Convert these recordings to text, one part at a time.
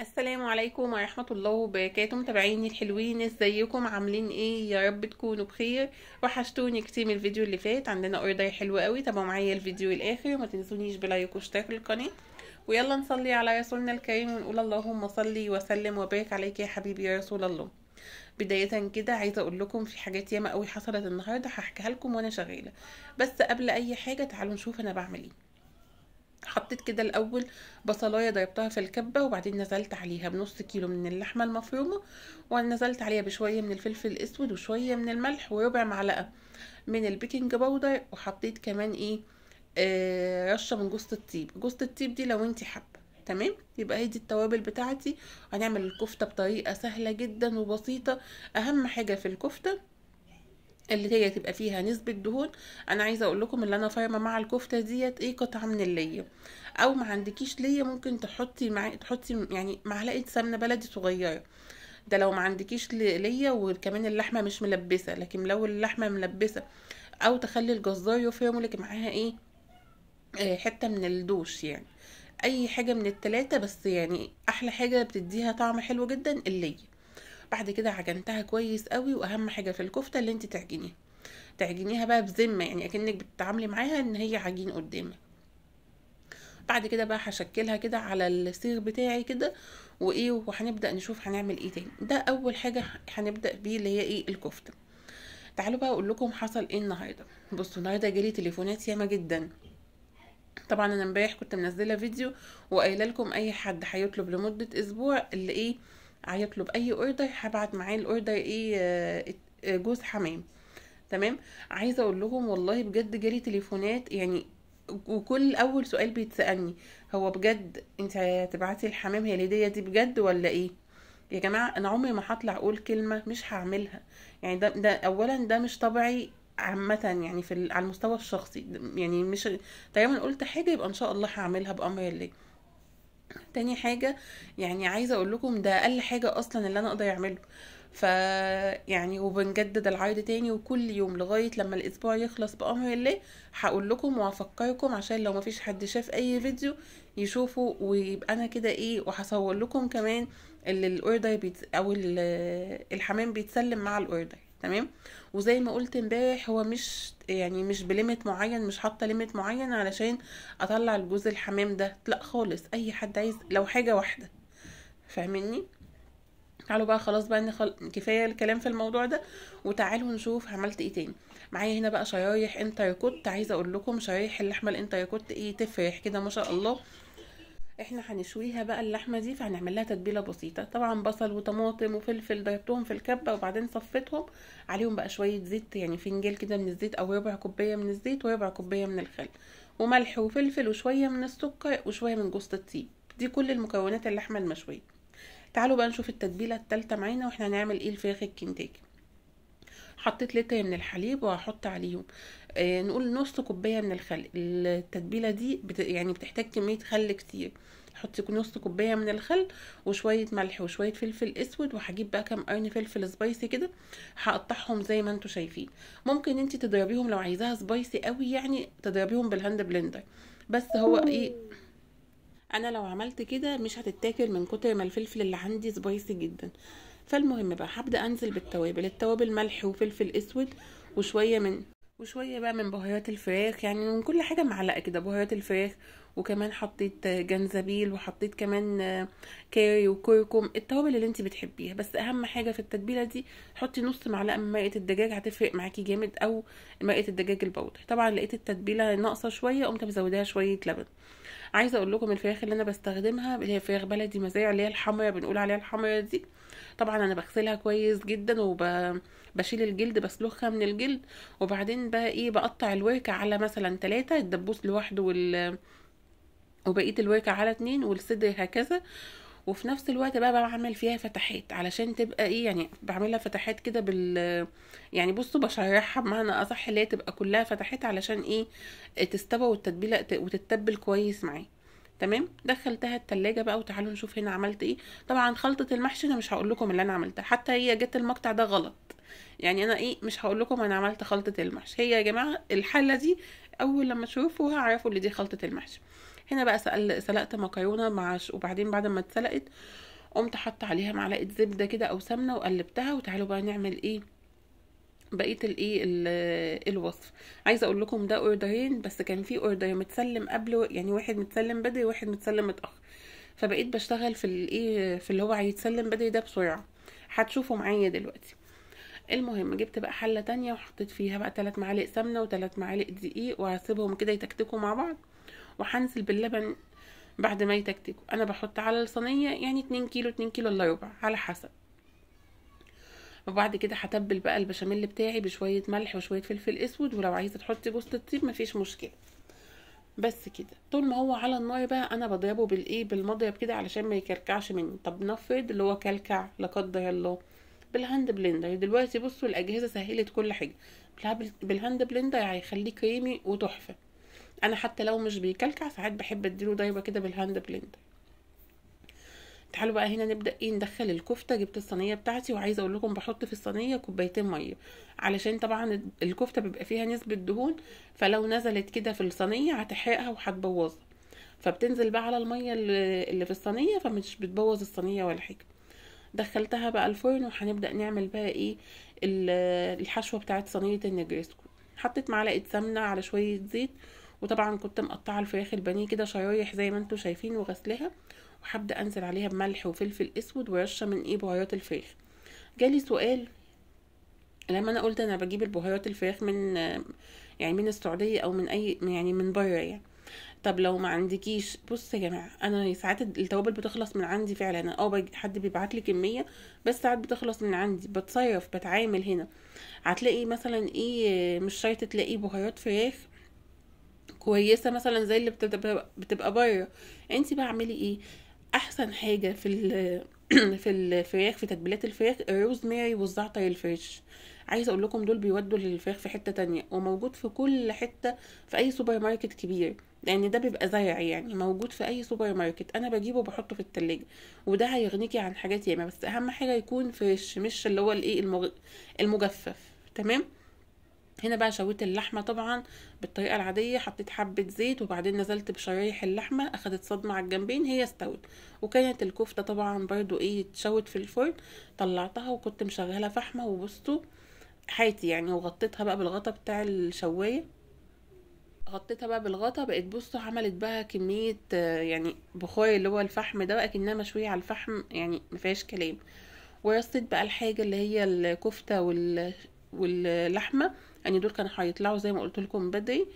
السلام عليكم ورحمة الله وبركاته متابعيني الحلوين ازيكم عاملين ايه يا رب تكونوا بخير وحشتوني كتير من الفيديو اللي فات عندنا اوردر حلو قوي تابعوا معايا الفيديو الاخر وما تنسونيش بلايك واشتراك القناة ويلا نصلي على رسولنا الكريم ونقول اللهم صلي وسلم وبارك عليك يا حبيبي يا رسول الله بداية كده عايزة اقول لكم في حاجات ياما قوي حصلت النهاردة هحكيها لكم وانا شغالة بس قبل اي حاجة تعالوا نشوف انا بعمل ايه حطيت كده الاول بصلايه ضربتها في الكبه وبعدين نزلت عليها بنص كيلو من اللحمه المفرومه ونزلت عليها بشويه من الفلفل الاسود وشويه من الملح وربع معلقه من البيكنج باودر وحطيت كمان ايه آه رشه من جوزه الطيب جوزه الطيب دي لو انت حابه تمام يبقى هي دي التوابل بتاعتي هنعمل الكفته بطريقه سهله جدا وبسيطه اهم حاجه في الكفته اللي هي تبقى فيها نسبة دهون انا عايزة اقول لكم اللي انا فاهمة مع الكفتة ديت ايه قطعة من اللية او ما عندكيش لية ممكن تحطي مع... تحطي يعني معلقة سمنة بلدي صغيرة ده لو ما عندكيش لية وكمان اللحمة مش ملبسة لكن لو اللحمة ملبسة او تخلي الجزار يفرم لك معاها ايه آه حتة من الدوش يعني اي حاجة من التلاتة بس يعني احلى حاجة بتديها طعم حلو جدا اللية بعد كده عجنتها كويس قوي واهم حاجه في الكفته اللي انت تعجنيها تعجنيها بقى بذمه يعني اكنك بتتعاملي معاها ان هي عجين قدامك بعد كده بقى هشكلها كده على السير بتاعي كده وايه وهنبدا نشوف هنعمل ايه تاني ده اول حاجه هنبدا بيه اللي هي ايه الكفته تعالوا بقى اقول لكم حصل ايه النهارده بصوا النهارده جالي تليفونات ياما جدا طبعا انا امبارح كنت منزله فيديو وقايله لكم اي حد هيطلب لمده اسبوع اللي ايه هيطلب اي اوردر هبعت معاه الاوردر ايه آه، آه، جوز حمام تمام عايزه اقول لهم والله بجد جالي تليفونات يعني وكل اول سؤال بيتسالني هو بجد انت هتبعتي الحمام هي الهديه دي بجد ولا ايه يا جماعه انا عمري ما هطلع اقول كلمه مش هعملها يعني ده, ده اولا ده مش طبيعي عامة يعني في على المستوى الشخصي يعني مش دايما قلت حاجة يبقى ان شاء الله هعملها بأمر الله تاني حاجة يعني عايزة اقول لكم ده اقل حاجة اصلا اللي انا اقدر اعمله ف يعني وبنجدد العرض تاني وكل يوم لغاية لما الاسبوع يخلص بامر الله هقول لكم وافكركم عشان لو مفيش حد شاف اي فيديو يشوفه ويبقى انا كده ايه وهصور لكم كمان اللي الاوردر بيت او الحمام بيتسلم مع الاوردر تمام وزي ما قلت امبارح هو مش يعني مش بليمت معين مش حاطه ليميت معين علشان اطلع الجوز الحمام ده لا خالص اي حد عايز لو حاجه واحده فاهمني تعالوا بقى خلاص بقى ان خل... كفايه الكلام في الموضوع ده وتعالوا نشوف عملت ايه تاني معايا هنا بقى شرايح انتركوت عايزه اقول لكم شرايح اللحمه الانتركوت ايه تفرح كده ما شاء الله احنا هنشويها بقى اللحمه دي فهنعمل لها تتبيله بسيطه طبعا بصل وطماطم وفلفل ضربتهم في الكبه وبعدين صفيتهم عليهم بقى شويه زيت يعني فنجان كده من الزيت او ربع كوبايه من الزيت وربع كوبايه من الخل وملح وفلفل وشويه من السكر وشويه من جوزة الطيب دي كل المكونات اللحمه المشويه تعالوا بقى نشوف التتبيله التالته معانا واحنا هنعمل ايه الفراخ الكنتاكي حطيت لتر من الحليب وهحط عليهم آه نقول نص كوبايه من الخل التتبيله دي بت يعني بتحتاج كميه خل كتير حطي نص كوبايه من الخل وشويه ملح وشويه فلفل اسود وهجيب بقى كام قرن فلفل سبايسي كده هقطعهم زي ما انتم شايفين ممكن انت تضربيهم لو عايزاها سبايسي قوي يعني تضربيهم بالهاند بلندر بس هو ايه انا لو عملت كده مش هتتاكل من كتر ما الفلفل اللي عندي سبايسي جدا فالمهم بقى هبدا انزل بالتوابل التوابل ملح وفلفل اسود وشويه من وشويه بقى من بهارات الفراخ يعني من كل حاجه معلقه كده بهارات الفراخ وكمان حطيت جنزبيل وحطيت كمان كاري وكركم التوابل اللي انت بتحبيها بس اهم حاجه في التتبيله دي حطي نص معلقه من مرقه الدجاج هتفرق معاكي جامد او مرقه الدجاج البودر طبعا لقيت التتبيله ناقصه شويه قمت مزوداها شويه لبن عايزه اقول لكم الفراخ اللي انا بستخدمها اللي هي فراخ بلدي مزارع اللي هي الحمراء بنقول عليها الحمراء دي طبعا انا بغسلها كويس جدا وبشيل الجلد بسلخها من الجلد وبعدين بقى ايه بقطع الورك على مثلا ثلاثة الدبوس لوحده وال وبقيه الورك على اتنين والصدر هكذا وفي نفس الوقت بقى بعمل فيها فتحات علشان تبقى ايه يعني بعملها فتحات كده بال يعني بصوا بشرحها بمعنى اصح اللي هي تبقى كلها فتحات علشان ايه تستوى والتتبيله وتتبل كويس معاه تمام دخلتها التلاجة بقى وتعالوا نشوف هنا عملت ايه طبعا خلطة المحشي انا مش هقول لكم اللي انا عملتها حتى هي جت المقطع ده غلط يعني انا ايه مش هقول لكم انا عملت خلطة المحشي هي يا جماعة الحلة دي اول لما تشوفوها عرفوا اللي دي خلطة المحشي هنا بقى سأل سلقت مكرونة مع وبعدين بعد ما اتسلقت قمت حط عليها معلقة زبدة كده او سمنة وقلبتها وتعالوا بقى نعمل ايه بقيه الايه الوصف عايزه اقول لكم ده اوردرين بس كان في اوردر متسلم قبل يعني واحد متسلم بدري وواحد متسلم متاخر فبقيت بشتغل في الايه في اللي هو هيتسلم بدري ده بسرعه هتشوفوا معايا دلوقتي المهم جبت بقى حله تانية وحطيت فيها بقى ثلاث معالق سمنه وثلاث معالق دقيق وهسيبهم كده يتكتكوا مع بعض وهنزل باللبن بعد ما يتكتكوا انا بحط على الصينيه يعني 2 كيلو 2 كيلو الا ربع على حسب وبعد كده هتبل بقى البشاميل بتاعي بشويه ملح وشويه فلفل اسود ولو عايزه تحطي جوزه الطيب مفيش مشكله بس كده طول ما هو على النار بقى انا بضربه بالايه بالمضرب كده علشان ما يكركعش مني طب نفرض اللي هو كلكع لا قدر الله بالهاند بلندر دلوقتي بصوا الاجهزه سهلت كل حاجه بالهاند بلندر هيخليه كريمي وتحفه انا حتى لو مش بيكلكع ساعات بحب اديله ضربه كده بالهاند بلندر تعالوا بقى هنا نبدا ايه ندخل الكفته جبت الصينيه بتاعتي وعايزه اقول لكم بحط في الصينيه كوبايتين ميه علشان طبعا الكفته بيبقى فيها نسبه دهون فلو نزلت كده في الصينيه هتحرقها وهتبوظها فبتنزل بقى على الميه اللي في الصينيه فمش بتبوظ الصينيه ولا حاجه دخلتها بقى الفرن وهنبدا نعمل بقى ايه الحشوه بتاعت صينيه النجريسكو حطيت معلقه سمنه على شويه زيت وطبعا كنت مقطعه الفراخ البانيه كده شرايح زي ما انتم شايفين وغسلها وهبدا انزل عليها بملح وفلفل اسود ورشه من ايه بهارات الفراخ جالي سؤال لما انا قلت انا بجيب البهارات الفراخ من يعني من السعوديه او من اي يعني من بره يعني طب لو ما عندكيش بص يا جماعه انا ساعات التوابل بتخلص من عندي فعلا انا اه حد بيبعت لي كميه بس ساعات بتخلص من عندي بتصرف بتعامل هنا هتلاقي مثلا ايه مش شرط تلاقي بهارات فراخ كويسه مثلا زي اللي بتبقى بره انت بعملي ايه احسن حاجه في ال في الفراخ في تتبيلات الفراخ الروزماري والزعتر الفريش عايزه اقول لكم دول بيودوا للفراخ في حته تانية وموجود في كل حته في اي سوبر ماركت كبير لان ده بيبقى زرع يعني موجود في اي سوبر ماركت انا بجيبه بحطه في التلاجة وده هيغنيكي عن حاجات ياما بس اهم حاجه يكون فريش مش اللي هو الايه المجفف تمام هنا بقى شويت اللحمه طبعا بالطريقه العاديه حطيت حبه زيت وبعدين نزلت بشرايح اللحمه اخدت صدمه على الجنبين هي استوت وكانت الكفته طبعا برضو ايه اتشوت في الفرن طلعتها وكنت مشغله فحمه وبصوا حياتي يعني وغطيتها بقى بالغطا بتاع الشوايه غطيتها بقى بالغطا بقت بصوا عملت بقى كميه يعني بخار اللي هو الفحم ده بقى كانها مشويه على الفحم يعني مفيهاش كلام ورصيت بقى الحاجه اللي هي الكفته وال واللحمه يعني دول كانوا هيطلعوا زي ما قلت لكم بدري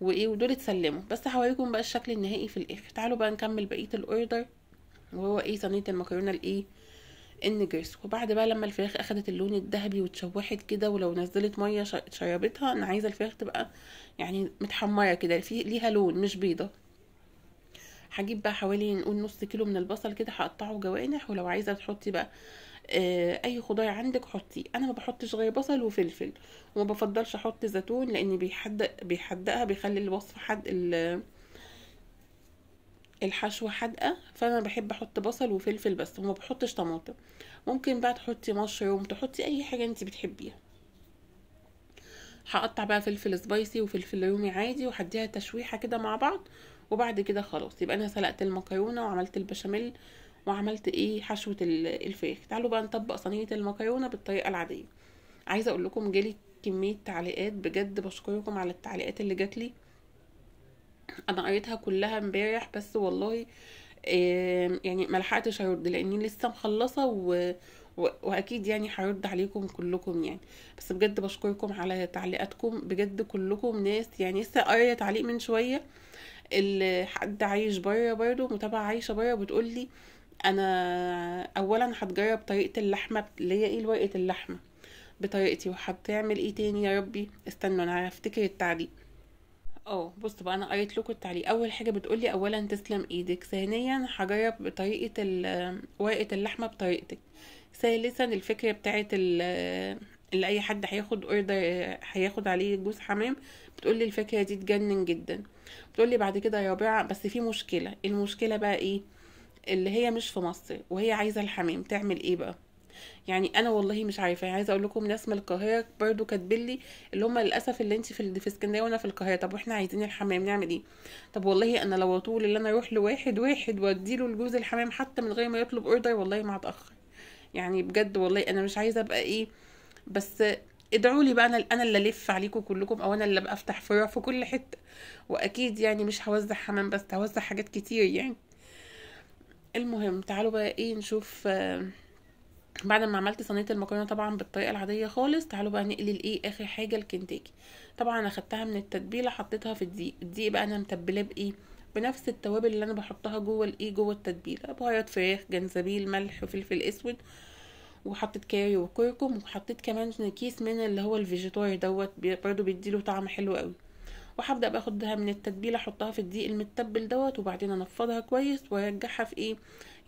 وايه ودول اتسلموا بس هوريكم بقى الشكل النهائي في الاخر تعالوا بقى نكمل بقيه الاوردر وهو ايه صينيه المكرونه الايه النجرس وبعد بقى لما الفراخ اخدت اللون الذهبي واتشوحت كده ولو نزلت ميه شربتها انا عايزه الفراخ تبقى يعني متحمره كده في ليها لون مش بيضه هجيب بقى حوالي نقول نص كيلو من البصل كده هقطعه جوانح ولو عايزه تحطي بقى آه، اي خضار عندك حطيه انا ما بحطش غير بصل وفلفل وما بفضلش احط زيتون لان بيحدق بيحدقها بيخلي الوصفه حد الحشوة حادقة فأنا بحب أحط بصل وفلفل بس وما بحطش طماطم ممكن بقى تحطي مشروم تحطي أي حاجة انت بتحبيها هقطع بقى فلفل سبايسي وفلفل رومي عادي وهديها تشويحة كده مع بعض وبعد كده خلاص يبقى أنا سلقت المكرونة وعملت البشاميل وعملت ايه حشوه الفراخ تعالوا بقى نطبق صينيه المكرونه بالطريقه العاديه عايزه اقول لكم جالي كميه تعليقات بجد بشكركم على التعليقات اللي جاتلي انا قريتها كلها امبارح بس والله يعني ما لحقتش ارد لاني لسه مخلصه و... و... واكيد يعني هرد عليكم كلكم يعني بس بجد بشكركم على تعليقاتكم بجد كلكم ناس يعني لسه قاريه تعليق من شويه اللي حد عايش بره برضه متابعه عايشه بره بتقول لي انا اولا هتجرب طريقه اللحمه اللي هي ايه ورقه اللحمه بطريقتي وهتعمل ايه تاني يا ربي استنوا انا هفتكر التعليق اه بصوا بقى انا قريت لكم التعليق اول حاجه بتقولي اولا تسلم ايدك ثانيا هجرب بطريقه آه، ورقه اللحمه بطريقتك ثالثا الفكره بتاعه آه، اللي اي حد هياخد اوردر آه، هياخد عليه جوز حمام بتقولي الفكره دي تجنن جدا بتقولي بعد كده رابعه بس في مشكله المشكله بقى ايه اللي هي مش في مصر وهي عايزه الحمام تعمل ايه بقى يعني انا والله مش عارفه يعني عايزه اقول لكم ناس من القاهره برضو كاتبين لي اللي هم للاسف اللي انت في في اسكندريه وانا في القاهره طب واحنا عايزين الحمام نعمل ايه طب والله انا لو طول اللي انا اروح لواحد واحد واديله لجوز الحمام حتى من غير ما يطلب اوردر والله ما هتاخر يعني بجد والله انا مش عايزه ابقى ايه بس ادعوا لي بقى انا انا اللي الف عليكم كلكم او انا اللي بفتح فروع في كل حته واكيد يعني مش هوزع حمام بس هوزع حاجات كتير يعني المهم تعالوا بقى ايه نشوف آه، بعد ما عملت صينيه المكرونه طبعا بالطريقه العاديه خالص تعالوا بقى نقلي الايه اخر حاجه الكنتاكي طبعا اخدتها من التتبيله حطيتها في الدقيق الدقيق بقى انا متبلاه بايه بنفس التوابل اللي انا بحطها جوه الايه جوه التتبيله بهارات فراخ جنزبيل ملح وفلفل اسود وحطيت كاري وكركم وحطيت كمان كيس من اللي هو الفيجيتور دوت برضو بيديله طعم حلو قوي وهبدا باخدها من التتبيله احطها في الدقيق المتبل دوت وبعدين انفضها كويس وارجعها في ايه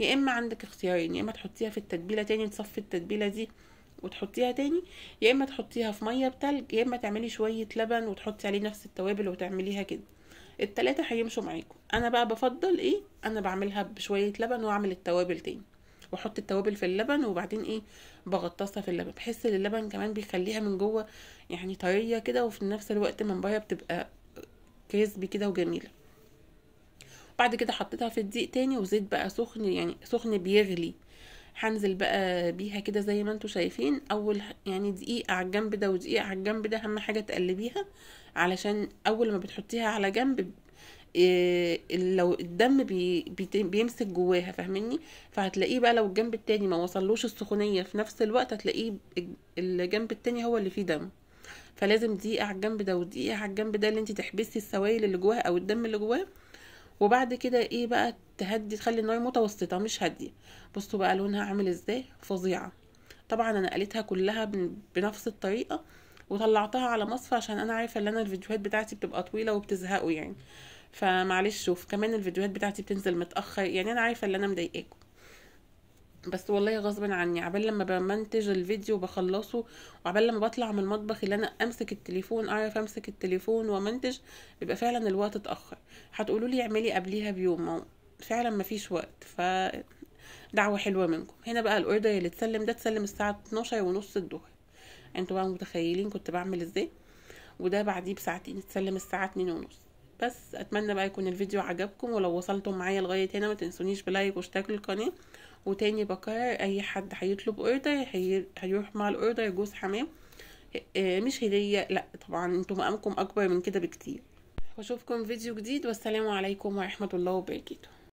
يا اما عندك اختيارين يا اما تحطيها في التتبيله تاني تصفي التتبيله دي وتحطيها تاني يا اما تحطيها في ميه بتلج يا اما تعملي شويه لبن وتحطي عليه نفس التوابل وتعمليها كده التلاتة هيمشوا معاكم انا بقى بفضل ايه انا بعملها بشويه لبن واعمل التوابل تاني واحط التوابل في اللبن وبعدين ايه بغطسها في اللبن بحس ان اللبن كمان بيخليها من جوه يعني طريه كده وفي نفس الوقت من بره بتبقى كريسبي كده وجميله بعد كده حطيتها في الدقيق تاني وزيت بقى سخن يعني سخن بيغلي هنزل بقى بيها كده زي ما انتوا شايفين اول يعني دقيقة على الجنب ده ودقيقة على الجنب ده اهم حاجة تقلبيها علشان اول ما بتحطيها على جنب إيه لو الدم بي بيمسك جواها فاهميني فهتلاقيه بقى لو الجنب التاني ما وصلوش السخونية في نفس الوقت هتلاقيه الجنب التاني هو اللي فيه دم فلازم دقيقه على الجنب ده ودقيقه على الجنب ده اللي انت تحبسي السوائل اللي جواها او الدم اللي جواه وبعد كده ايه بقى تهدي تخلي النار متوسطه مش هاديه بصوا بقى لونها عامل ازاي فظيعه طبعا انا قليتها كلها بنفس الطريقه وطلعتها على مصفى عشان انا عارفه ان انا الفيديوهات بتاعتي بتبقى طويله وبتزهقوا يعني فمعلش شوف كمان الفيديوهات بتاعتي بتنزل متاخر يعني انا عارفه ان انا مضايقاكم بس والله غصب عني عبال لما بمنتج الفيديو بخلصه وعبال لما بطلع من المطبخ اللي انا امسك التليفون اعرف امسك التليفون ومنتج بيبقى فعلا الوقت اتاخر هتقولوا لي اعملي قبليها بيوم فعلا مفيش وقت ف دعوه حلوه منكم هنا بقى الاوردر اللي اتسلم ده اتسلم الساعه 12 ونص الظهر انتوا بقى متخيلين كنت بعمل ازاي وده بعديه بساعتين اتسلم الساعه 2 ونص بس اتمنى بقى يكون الفيديو عجبكم ولو وصلتم معايا لغايه هنا ما تنسونيش بلايك واشتراك للقناه وتاني بكرر اي حد هيطلب اوردر هيروح مع الاوردر جوز حمام آه، مش هديه لا طبعا انتوا مقامكم اكبر من كده بكتير واشوفكم فيديو جديد والسلام عليكم ورحمه الله وبركاته